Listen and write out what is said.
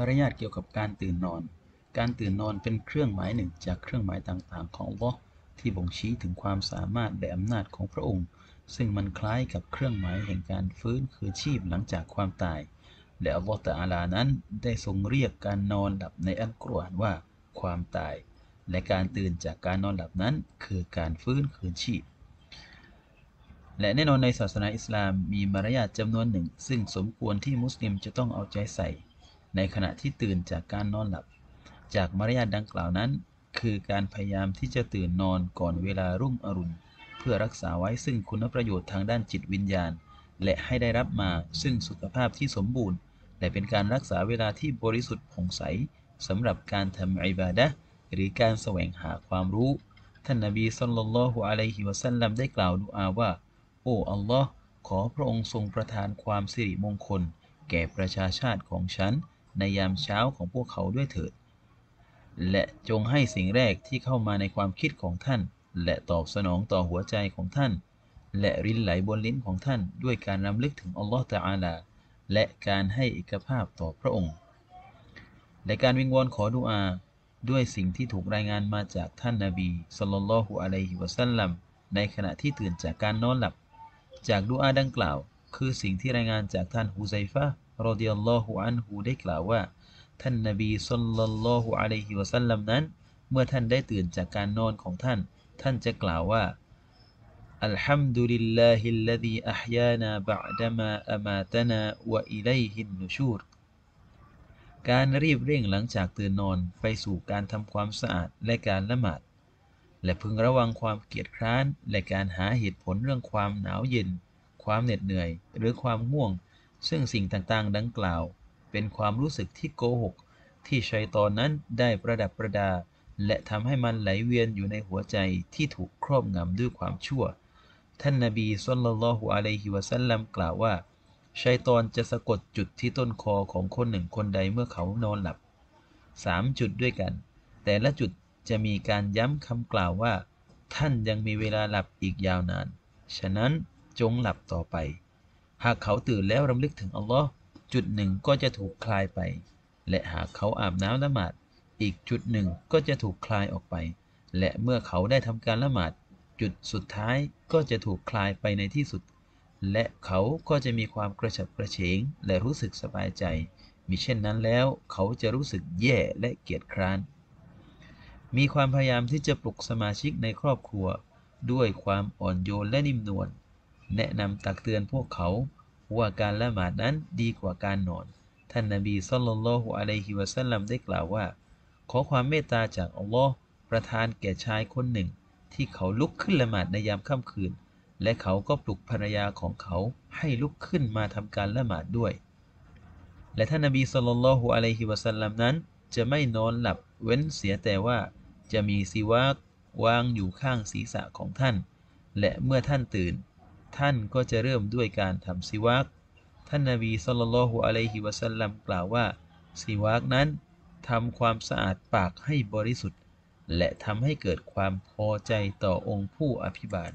มารยาทเกี่ยวกับการตื่นนอน การตื่นนอนเป็นเครื่องหมายหนึ่งจากเครื่องหมายต่างๆ ของวะที่บ่งชี้ถึงความสามารถและอำนาจของพระองค์ ซึ่งมันคล้ายกับเครื่องหมายแห่งการฟื้นคืนชีพหลังจากความตาย และวลอตอาลานั้นได้ทรงเรียกการนอนหลับในอัลกุรอานว่า ความตาย และการตื่นจากการนอนหลับนั้น คือการฟื้นคืนชีพ และแน่นอนในศาสนาอิสลามมีมารยาทจำนวนหนึ่งซึ่งสมควรที่มุสลิมจะต้องเอาใจใส่ในขณะที่ตื่นจากการนอนหลับ จากมารยาทดังกล่าวนั้น คือการพยายามที่จะตื่นนอนก่อนเวลารุ่งอรุณเพื่อรักษาไว้ซึ่งคุณประโยชน์ทางด้านจิตวิญญาณ และให้ได้รับมาซึ่งสุขภาพที่สมบูรณ์และเป็นการรักษาเวลาที่บริสุทธิ์ผ่องใสสำหรับการทำอิบาดะหรือการแสวงหาความรู้ ท่านนบีสุลต่านลอฮุอะลัยฮิวะสัลลัมได้กล่าวดุอาว่า โอ้อัลลอฮ์ขอพระองค์ทรงประทานความสิริมงคล แก่ประชาชาติของฉันในยามเช้าของพวกเขาด้วยเถิด และจงให้สิ่งแรกที่เข้ามาในความคิดของท่าน และตอบสนองต่อหัวใจของท่าน และรินไหลบนลิ้นของท่านด้วยการรำลึกถึงอัลลอฮฺตาอลา และการให้อิกภาพต่อพระองค์และการวิงวอนขอดุอา ด้วยสิ่งที่ถูกรายงานมาจากท่านนาบีสลลลอฮุอะลัยฮิวะสัลลัม ในขณะที่ตื่นจากการนอนหลับ จากดุอาดังกล่าว คือสิ่งที่รายงานจากท่านฮูไซฟะรดิยัลลอฮุอันฮูได้กล่าวว่าท่านนบีสุลลัลลอฮุอะลัยฮิวะสัลลัมนั้นเมื่อท่านได้ตื่นจากการนอนของท่านท่านจะกล่าวว่าอัลฮัมดุลิลลาฮิลลตีอัพยานาบะดมาอามาตนาวะอิลัยฮินนชูรการรีบเร่งหลังจากตื่นนอนไปสู่การทำความสะอาดและการละหมาดและพึงระวังความเกียจคร้าน และการหาเหตุผลเรื่องความหนาวเย็นความเหน็ดเหนื่อยหรือความง่วงซึ่งสิ่งต่างๆดังกล่าว เป็นความรู้สึกที่โกหก ที่ชัยตอนนั้นได้ประดับประดา และทำให้มันไหลเวียนอยู่ในหัวใจที่ถูกครอบงำด้วยความชั่ว ท่านนาบีสุลต่านละฮุอะลัยฮิวะสัลลัมกล่าวว่าชัยตอนจะสะกดจุดที่ต้นคอของคนหนึ่งคนใดเมื่อเขานอนหลับ3จุดด้วยกัน แต่ละจุดจะมีการย้ำคำกล่าวว่า ท่านยังมีเวลาหลับอีกยาวนาน ฉะนั้นจงหลับต่อไปหากเขาตื่นแล้วรำลึกถึง อัลลอฮ์จุดหนึ่งก็จะถูกคลายไป และหากเขาอาบน้ำละหมาดอีกจุดหนึ่งก็จะถูกคลายออกไป และเมื่อเขาได้ทำการละหมาดจุดสุดท้ายก็จะถูกคลายไปในที่สุด และเขาก็จะมีความกระฉับกระเฉงและรู้สึกสบายใจ มิเช่นนั้นแล้ว เขาจะรู้สึกแย่และเกียจคร้าน มีความพยายามที่จะปลุกสมาชิกในครอบครัว ด้วยความอ่อนโยนและนิ่มนวลแนะนำตักเตือนพวกเขา ว่าการละหมาดนั้นดีกว่าการ นอน ท่านนาบีสุลต่านฮอะลัยฮิวะสัลลัมได้กล่าวว่า ขอความเมตตาจากอัลลอฮ์ประทานแก่ชายคนหนึ่ง ที่เขาลุกขึ้นละหมาดในยามค่ำคืน และเขาก็ปลุกภรรยาของเขาให้ลุกขึ้นมาทำการละหมาดด้วย และท่านนาบีสุลต่านฮอะลัยฮิวะสัลลัมนั้น จะไม่นอนหลับเว้นเสียแต่ว่า จะมีซีวากวางอยู่ข้างศีรษะของท่าน และเมื่อท่านตื่นท่านก็จะเริ่มด้วยการทำสิวัก ท่านนาบีสุลต่านอะลัยฮิวะสัลลัมกล่าวว่า สิวักนั้นทำความสะอาดปากให้บริสุทธิ์ และทำให้เกิดความพอใจต่อองค์ผู้อภิบาล